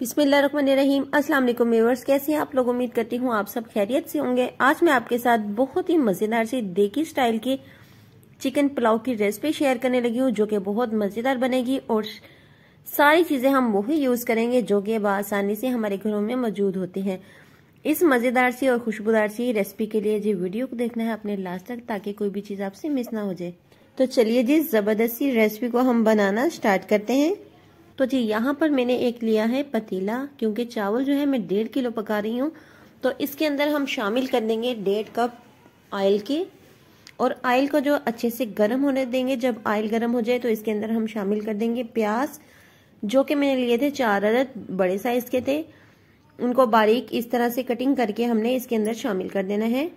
बिसमीम अस्सलाम वालेकुम व्यूवर्स कैसे हैं आप लोग उम्मीद करती हूँ आप सब खैरियत से होंगे आज मैं आपके साथ बहुत ही मज़ेदार से देखी स्टाइल के चिकन पुलाव की रेसिपी शेयर करने लगी हूँ जो कि बहुत मज़ेदार बनेगी और सारी चीज़ें हम वही यूज़ करेंगे जो कि आसानी से हमारे घरों में मौजूद होती हैं इस मज़ेदार सी और खुशबूदार सी रेसिपी के लिए जी वीडियो को देखना है अपने लास्ट तक ताकि कोई भी चीज़ आपसे मिस ना हो जाए तो चलिए जी ज़बरदस्ती रेसिपी को हम बनाना स्टार्ट करते हैं तो जी यहाँ पर मैंने एक लिया है पतीला क्योंकि चावल जो है मैं डेढ़ किलो पका रही हूँ तो इसके अंदर हम शामिल कर देंगे डेढ़ कप आयल के और आयल को जो अच्छे से गर्म होने देंगे जब आयल गर्म हो जाए तो इसके अंदर हम शामिल कर देंगे प्याज जो कि मैंने लिए थे चार अदद बड़े साइज के थे उनको बारीक इस तरह से कटिंग करके हमने इसके अंदर शामिल कर देना है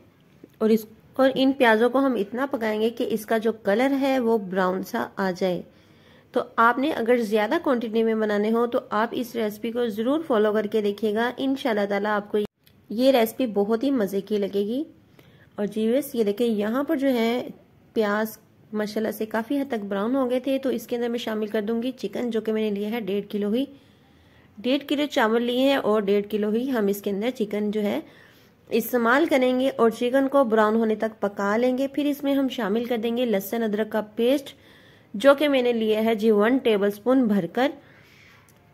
और इस और इन प्याज़ों को हम इतना पकाएंगे कि इसका जो कलर है वो ब्राउन सा आ जाए तो आपने अगर ज़्यादा क्वांटिटी में बनाने हो तो आप इस रेसिपी को ज़रूर फॉलो करके देखिएगा इन ताला आपको ये रेसिपी बहुत ही मज़े की लगेगी और जीवस ये देखें यहाँ पर जो है प्याज मसाला से काफ़ी हद तक ब्राउन हो गए थे तो इसके अंदर मैं शामिल कर दूंगी चिकन जो कि मैंने लिया है डेढ़ किलो ही डेढ़ किलो चावल लिए हैं और डेढ़ किलो ही हम इसके अंदर चिकन जो है इस्तेमाल करेंगे और चिकन को ब्राउन होने तक पका लेंगे फिर इसमें हम शामिल कर देंगे लहसन अदरक का पेस्ट जो कि मैंने लिए है जी वन टेबल स्पून भरकर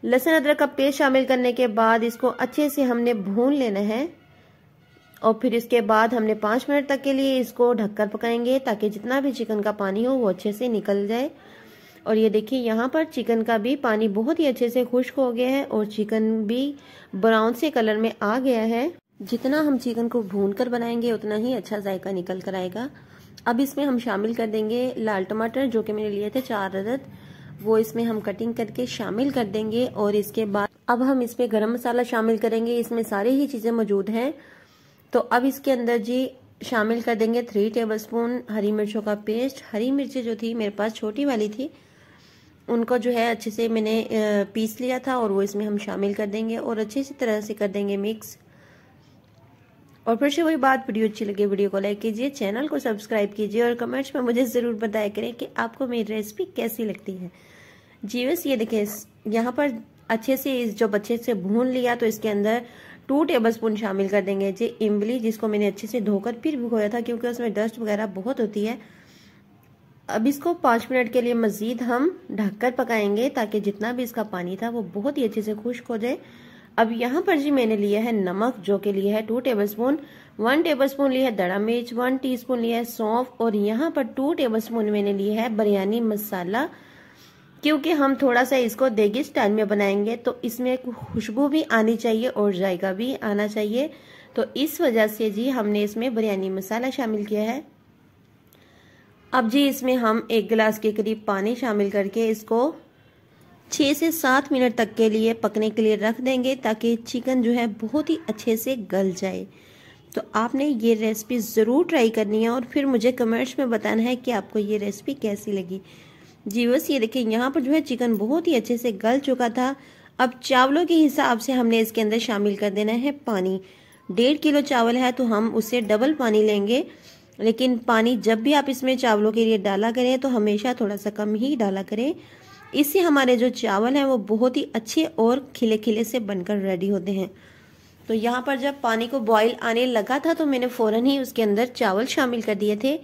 लहसुन अदरक का पेस्ट शामिल करने के बाद इसको अच्छे से हमने भून लेना है और फिर इसके बाद हमने पांच मिनट तक के लिए इसको ढककर पकाएंगे ताकि जितना भी चिकन का पानी हो वो अच्छे से निकल जाए और ये देखिए यहाँ पर चिकन का भी पानी बहुत ही अच्छे से खुश्क हो गया है और चिकन भी ब्राउन से कलर में आ गया है जितना हम चिकन को भून कर बनाएंगे उतना ही अच्छा जायका निकल कर आएगा अब इसमें हम शामिल कर देंगे लाल टमाटर जो कि मैंने लिए थे चार अदद वो इसमें हम कटिंग करके शामिल कर देंगे और इसके बाद अब हम इसमें गरम मसाला शामिल करेंगे इसमें सारे ही चीज़ें मौजूद हैं तो अब इसके अंदर जी शामिल कर देंगे थ्री टेबल स्पून हरी मिर्चों का पेस्ट हरी मिर्ची जो थी मेरे पास छोटी वाली थी उनको जो है अच्छे से मैंने पीस लिया था और वो इसमें हम शामिल कर देंगे और अच्छी से तरह से कर देंगे मिक्स और फिर से वही बात वीडियो अच्छी लगी वीडियो को लाइक कीजिए चैनल को सब्सक्राइब कीजिए और कमेंट्स में मुझे ज़रूर बताया करें कि आपको मेरी रेसिपी कैसी लगती है जीवस ये देखिए यहाँ पर अच्छे से जब अच्छे से भून लिया तो इसके अंदर टू टेबल स्पून शामिल कर देंगे जी इमली जिसको मैंने अच्छे से धोकर फिर भिगोया था क्योंकि उसमें डस्ट वगैरह बहुत होती है अब इसको पाँच मिनट के लिए मज़ीद हम ढककर पकाएंगे ताकि जितना भी इसका पानी था वो बहुत ही अच्छे से खुश्क हो जाए अब यहाँ पर जी मैंने लिया है नमक जो कि लिया है two tablespoon one tablespoon लिया है दड़ा मिर्च वन टी स्पून लिया है सौंफ और यहाँ पर टू टेबल स्पून मैंने लिया है बिरयानी मसाला क्योंकि हम थोड़ा सा इसको देगी स्टाइल में बनाएंगे तो इसमें खुशबू भी आनी चाहिए और जायका भी आना चाहिए तो इस वजह से जी हमने इसमें बिरयानी मसाला शामिल किया है अब जी इसमें हम एक गिलास के करीब पानी शामिल करके इसको छः से सात मिनट तक के लिए पकने के लिए रख देंगे ताकि चिकन जो है बहुत ही अच्छे से गल जाए तो आपने ये रेसिपी ज़रूर ट्राई करनी है और फिर मुझे कमेंट्स में बताना है कि आपको ये रेसिपी कैसी लगी जी बस ये देखिए यहाँ पर जो है चिकन बहुत ही अच्छे से गल चुका था अब चावलों के हिसाब से हमने इसके अंदर शामिल कर देना है पानी डेढ़ किलो चावल है तो हम उससे डबल पानी लेंगे लेकिन पानी जब भी आप इसमें चावलों के लिए डाला करें तो हमेशा थोड़ा सा कम ही डाला करें इससे हमारे जो चावल हैं वो बहुत ही अच्छे और खिले खिले से बनकर रेडी होते हैं तो यहाँ पर जब पानी को बॉईल आने लगा था तो मैंने फ़ौरन ही उसके अंदर चावल शामिल कर दिए थे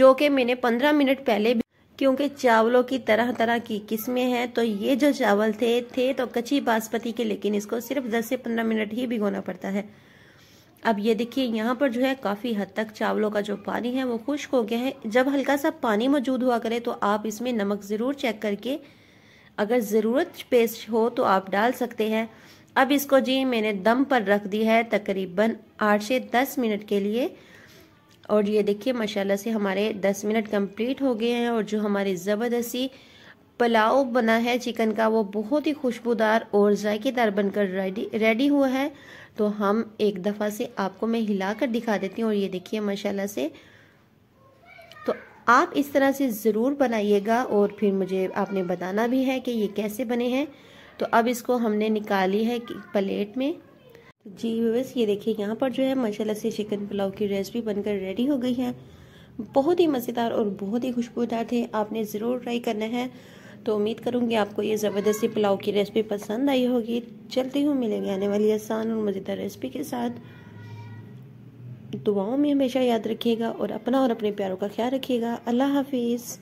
जो कि मैंने पंद्रह मिनट पहले क्योंकि चावलों की तरह तरह की किस्में हैं तो ये जो चावल थे थे तो कच्ची बासमती के लेकिन इसको सिर्फ 10 से 15 मिनट ही भिगोना पड़ता है अब ये देखिए यहाँ पर जो है काफ़ी हद तक चावलों का जो पानी है वो खुश्क हो गया है जब हल्का सा पानी मौजूद हुआ करे तो आप इसमें नमक ज़रूर चेक करके अगर ज़रूरत पेश हो तो आप डाल सकते हैं अब इसको जी मैंने दम पर रख दी है तकरीबन आठ से दस मिनट के लिए और ये देखिए माशाल्लाह से हमारे दस मिनट कंप्लीट हो गए हैं और जो हमारी ज़बरदस्ती पुलाव बना है चिकन का वो बहुत ही खुशबूदार और जायकेदार बनकर रेडी रेडी हुआ है तो हम एक दफ़ा से आपको मैं हिला कर दिखा देती हूँ और ये देखिए माशाल्लाह से तो आप इस तरह से ज़रूर बनाइएगा और फिर मुझे आपने बताना भी है कि ये कैसे बने हैं तो अब इसको हमने निकाली है प्लेट में जी बस ये देखिए यहाँ पर जो है माशाल्लाह से चिकन पुलाव की रेसिपी बनकर रेडी हो गई है बहुत ही मज़ेदार और बहुत ही खुशबूदार थे आपने ज़रूर ट्राई करना है तो उम्मीद करूँगी आपको ये ज़बरदस्ती पुलाव की रेसिपी पसंद आई होगी चलती हूँ मिलेंगे आने वाली आसान और मज़ेदार रेसिपी के साथ दुआओं में हमेशा याद रखिएगा और अपना और अपने प्यारों का ख्याल रखिएगा अल्लाह हाफिज़